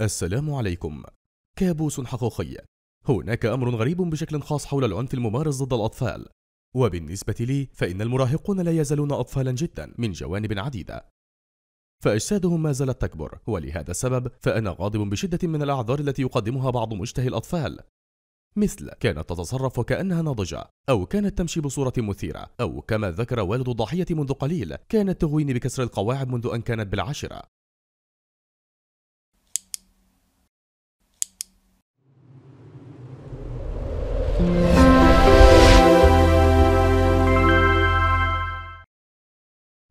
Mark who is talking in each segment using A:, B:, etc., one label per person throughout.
A: السلام عليكم كابوس حقيقي هناك أمر غريب بشكل خاص حول العنف الممارس ضد الأطفال وبالنسبة لي فإن المراهقون لا يزالون أطفالا جدا من جوانب عديدة فأجسادهم ما زالت تكبر ولهذا السبب فأنا غاضب بشدة من الأعذار التي يقدمها بعض مشتهي الأطفال مثل كانت تتصرف وكأنها ناضجة أو كانت تمشي بصورة مثيرة أو كما ذكر والد الضحيه منذ قليل كانت تغويني بكسر القواعد منذ أن كانت بالعشرة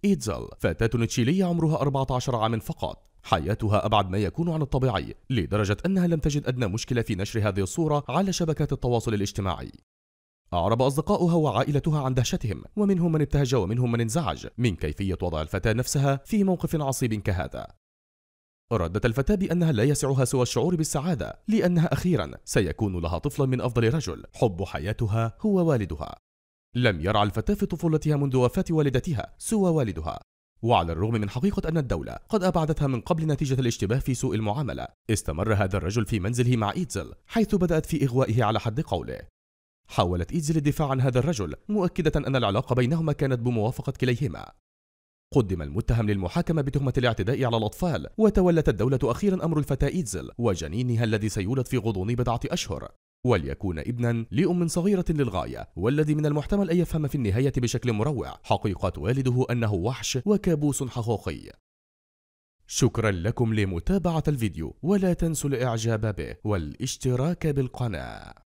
A: إيتزل فتاة تشيلية عمرها 14 عاما فقط حياتها أبعد ما يكون عن الطبيعي لدرجة أنها لم تجد أدنى مشكلة في نشر هذه الصورة على شبكات التواصل الاجتماعي أعرب أصدقاؤها وعائلتها عن دهشتهم ومنهم من ابتهج ومنهم من انزعج من كيفية وضع الفتاة نفسها في موقف عصيب كهذا ردت الفتاة بأنها لا يسعها سوى الشعور بالسعادة لأنها أخيرا سيكون لها طفلا من أفضل رجل حب حياتها هو والدها لم يرعى الفتاة في طفولتها منذ وفاة والدتها سوى والدها وعلى الرغم من حقيقة أن الدولة قد أبعدتها من قبل نتيجة الاشتباه في سوء المعاملة استمر هذا الرجل في منزله مع إيتزل حيث بدأت في إغوائه على حد قوله حاولت إيتزل الدفاع عن هذا الرجل مؤكدة أن العلاقة بينهما كانت بموافقة كليهما قدم المتهم للمحاكمة بتهمة الاعتداء على الأطفال وتولت الدولة أخيرا أمر الفتاة إيدزل وجنينها الذي سيولد في غضون بضعة أشهر وليكون ابنا لأم صغيرة للغاية والذي من المحتمل أن يفهم في النهاية بشكل مروع حقيقة والده أنه وحش وكابوس حقيقي شكرا لكم لمتابعة الفيديو ولا تنسوا الإعجاب به والاشتراك بالقناة